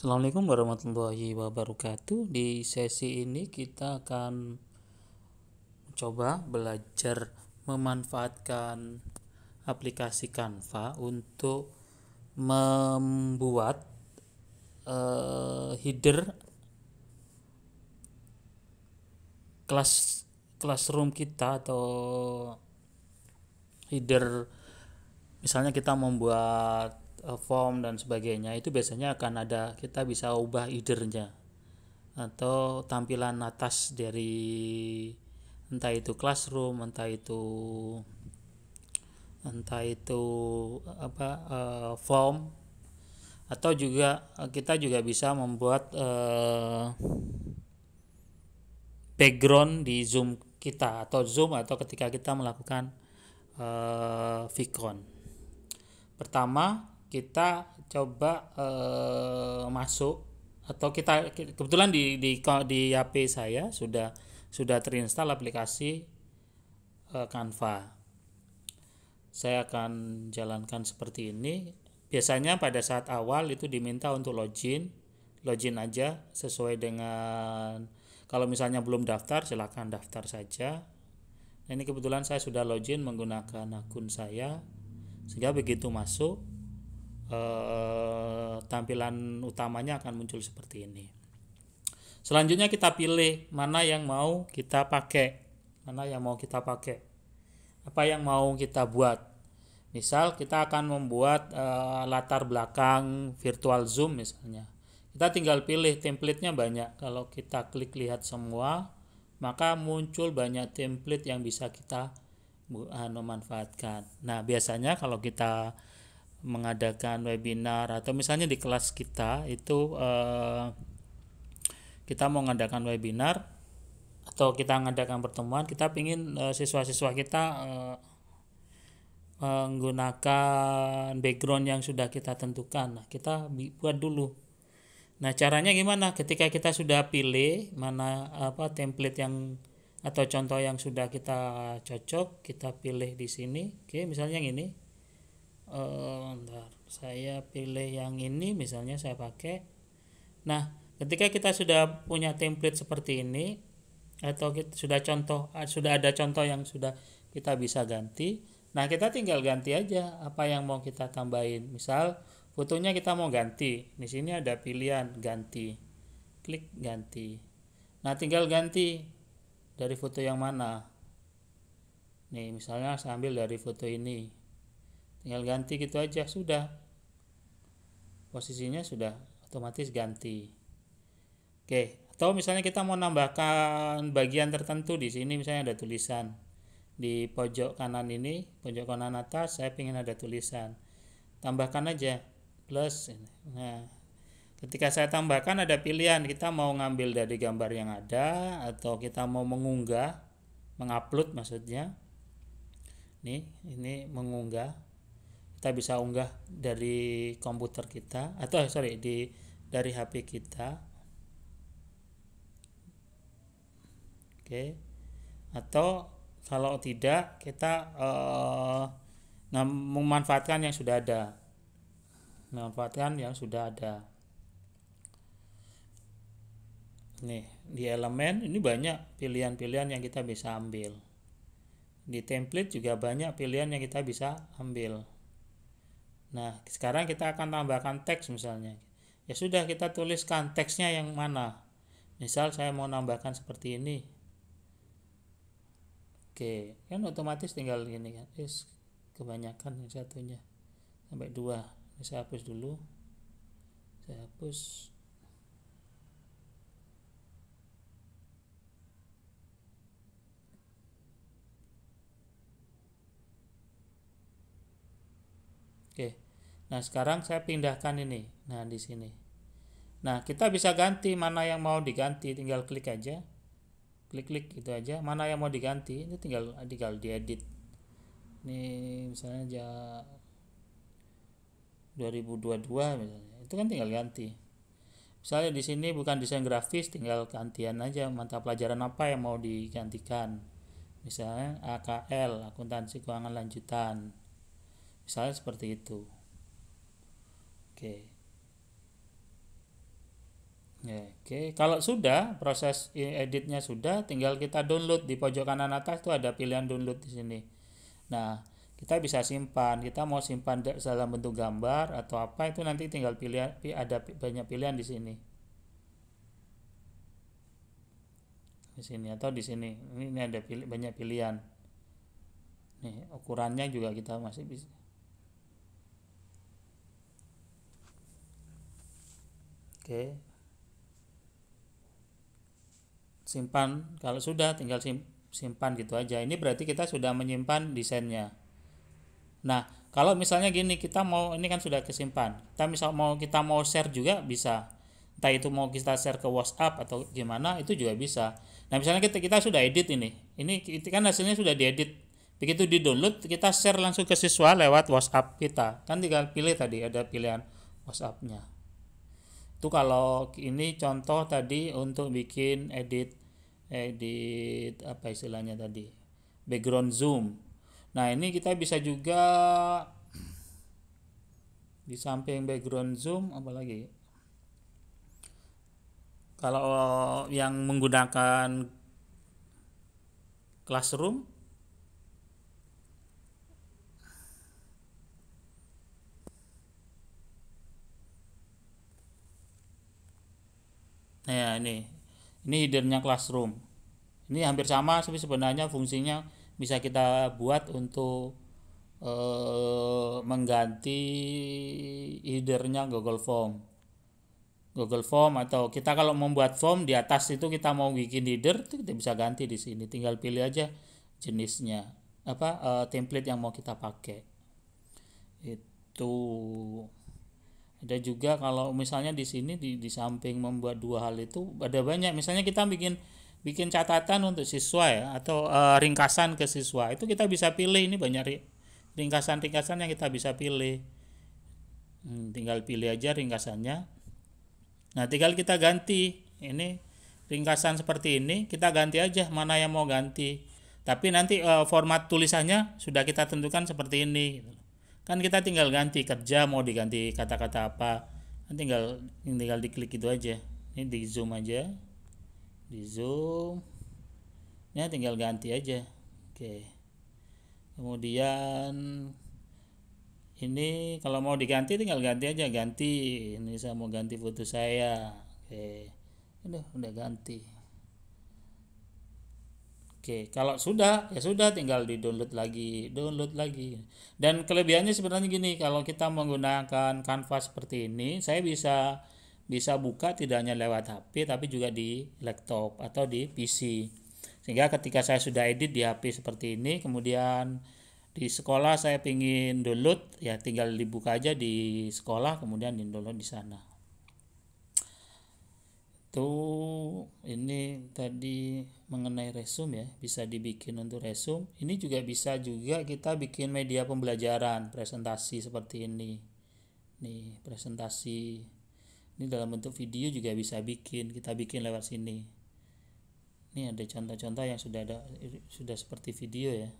Assalamualaikum warahmatullahi wabarakatuh. Di sesi ini kita akan coba belajar memanfaatkan aplikasi Canva untuk membuat uh, eh, header kelas classroom kita atau header misalnya kita membuat Eh, form dan sebagainya itu biasanya akan ada kita bisa ubah idernya atau tampilan atas dari entah itu classroom entah itu entah itu apa uh, form atau juga eh, kita juga bisa membuat uh, background di zoom kita atau zoom atau ketika kita melakukan uh, vicon pertama kita coba uh, masuk atau kita kebetulan di di di HP saya sudah sudah terinstal aplikasi uh, Canva. Saya akan jalankan seperti ini. Biasanya pada saat awal itu diminta untuk login, login aja sesuai dengan kalau misalnya belum daftar silahkan daftar saja. Nah, ini kebetulan saya sudah login menggunakan akun saya sehingga begitu masuk Eh, tampilan utamanya akan muncul seperti ini. Selanjutnya kita pilih mana yang mau kita pakai, mana yang mau kita pakai, apa yang mau kita buat. Misal kita akan membuat e, latar belakang virtual zoom misalnya. Kita tinggal pilih templatenya banyak. Kalau kita klik lihat semua, maka muncul banyak template yang bisa kita memanfaatkan. Anu, nah, biasanya kalau kita mengadakan webinar atau misalnya di kelas kita itu eh, kita mau mengadakan webinar atau kita mengadakan pertemuan kita ingin eh, siswa-siswa kita eh, menggunakan background yang sudah kita tentukan nah, kita buat dulu nah caranya gimana ketika kita sudah pilih mana apa template yang atau contoh yang sudah kita cocok kita pilih di sini oke misalnya yang ini uh, saya pilih yang ini misalnya saya pakai nah ketika kita sudah punya template seperti ini atau kita sudah contoh ah, sudah ada contoh yang sudah kita bisa ganti nah kita tinggal ganti aja apa yang mau kita tambahin misal fotonya kita mau ganti di sini ada pilihan ganti klik ganti nah tinggal ganti dari foto yang mana nih misalnya saya ambil dari foto ini tinggal ganti gitu aja sudah posisinya sudah otomatis ganti oke atau misalnya kita mau nambahkan bagian tertentu di sini misalnya ada tulisan di pojok kanan ini pojok kanan atas saya ingin ada tulisan tambahkan aja plus nah ketika saya tambahkan ada pilihan kita mau ngambil dari gambar yang ada atau kita mau mengunggah mengupload maksudnya nih ini mengunggah kita bisa unggah dari komputer kita atau eh, sorry di dari HP kita oke okay. atau kalau tidak kita uh, nah, memanfaatkan yang sudah ada memanfaatkan yang sudah ada nih di elemen ini banyak pilihan-pilihan yang kita bisa ambil di template juga banyak pilihan yang kita bisa ambil Nah, sekarang kita akan tambahkan teks misalnya. Ya sudah kita tuliskan teksnya yang mana. Misal saya mau nambahkan seperti ini. Oke, kan otomatis tinggal gini kan. Is kebanyakan yang satunya sampai dua. Ini saya hapus dulu. Saya hapus. Oke. Nah, sekarang saya pindahkan ini. Nah, di sini. Nah, kita bisa ganti mana yang mau diganti, tinggal klik aja. Klik-klik gitu aja. Mana yang mau diganti, ini tinggal tinggal diedit. Ini misalnya aja 2022 misalnya. Itu kan tinggal ganti. Misalnya di sini bukan desain grafis, tinggal gantian aja mata pelajaran apa yang mau digantikan. Misalnya AKL, akuntansi keuangan lanjutan misalnya seperti itu oke ya, oke kalau sudah proses editnya sudah tinggal kita download di pojok kanan atas tuh ada pilihan download di sini nah kita bisa simpan kita mau simpan dalam bentuk gambar atau apa itu nanti tinggal pilih ada banyak pilihan di sini di sini atau di sini ini ada pilih, banyak pilihan nih ukurannya juga kita masih bisa Oke. Simpan. Kalau sudah tinggal sim simpan gitu aja. Ini berarti kita sudah menyimpan desainnya. Nah, kalau misalnya gini kita mau ini kan sudah kesimpan. Kita misal mau kita mau share juga bisa. Entah itu mau kita share ke WhatsApp atau gimana itu juga bisa. Nah, misalnya kita kita sudah edit ini. Ini kan hasilnya sudah diedit begitu di download kita share langsung ke siswa lewat WhatsApp kita kan tinggal pilih tadi ada pilihan WhatsApp-nya itu kalau ini contoh tadi untuk bikin edit edit apa istilahnya tadi background zoom nah ini kita bisa juga di samping background zoom apalagi kalau yang menggunakan classroom ya ini ini headernya classroom ini hampir sama tapi sebenarnya fungsinya bisa kita buat untuk eh, mengganti headernya Google Form Google Form atau kita kalau membuat form di atas itu kita mau bikin header itu kita bisa ganti di sini tinggal pilih aja jenisnya apa uh, template yang mau kita pakai itu ada juga kalau misalnya di sini di, di samping membuat dua hal itu ada banyak misalnya kita bikin bikin catatan untuk siswa ya atau e, ringkasan ke siswa itu kita bisa pilih ini banyak ringkasan-ringkasan yang kita bisa pilih hmm, tinggal pilih aja ringkasannya nah tinggal kita ganti ini ringkasan seperti ini kita ganti aja mana yang mau ganti tapi nanti e, format tulisannya sudah kita tentukan seperti ini gitu kan kita tinggal ganti kerja mau diganti kata-kata apa kan tinggal tinggal diklik itu aja ini di zoom aja di zoom ya tinggal ganti aja oke kemudian ini kalau mau diganti tinggal ganti aja ganti ini saya mau ganti foto saya oke udah udah ganti Oke, kalau sudah ya sudah tinggal di-download lagi, download lagi. Dan kelebihannya sebenarnya gini, kalau kita menggunakan kanvas seperti ini, saya bisa bisa buka tidak hanya lewat HP tapi juga di laptop atau di PC. Sehingga ketika saya sudah edit di HP seperti ini, kemudian di sekolah saya pingin download, ya tinggal dibuka aja di sekolah kemudian di-download di sana. Tuh ini tadi mengenai resume ya bisa dibikin untuk resume ini juga bisa juga kita bikin media pembelajaran presentasi seperti ini nih presentasi ini dalam bentuk video juga bisa bikin kita bikin lewat sini ini ada contoh-contoh yang sudah ada sudah seperti video ya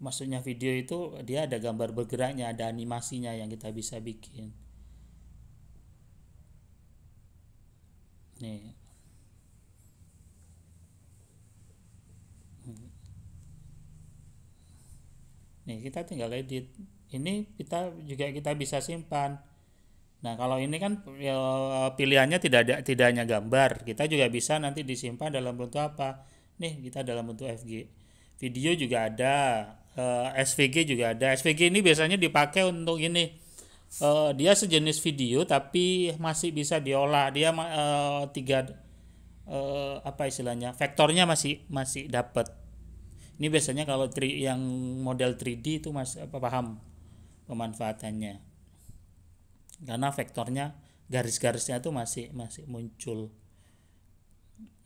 maksudnya video itu dia ada gambar bergeraknya ada animasinya yang kita bisa bikin nih nih kita tinggal edit ini kita juga kita bisa simpan nah kalau ini kan ya, pilihannya tidak ada tidak hanya gambar kita juga bisa nanti disimpan dalam bentuk apa nih kita dalam bentuk FG video juga ada eh, SVG juga ada SVG ini biasanya dipakai untuk ini uh, dia sejenis video tapi masih bisa diolah dia uh, tiga uh, apa istilahnya vektornya masih masih dapat ini biasanya kalau tri, yang model 3D itu mas apa paham pemanfaatannya karena vektornya garis-garisnya itu masih masih muncul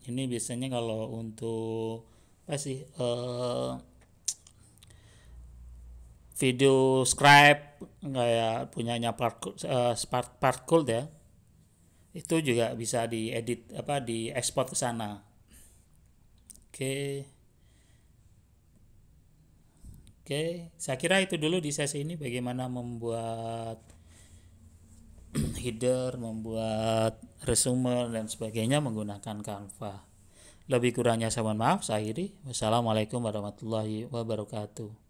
ini biasanya kalau untuk apa sih uh, video scribe kayak punyanya part uh, part, part cold ya itu juga bisa diedit apa di ekspor ke sana oke oke saya kira itu dulu di sesi ini bagaimana membuat header membuat resume dan sebagainya menggunakan Canva lebih kurangnya saya mohon maaf saya akhiri wassalamualaikum warahmatullahi wabarakatuh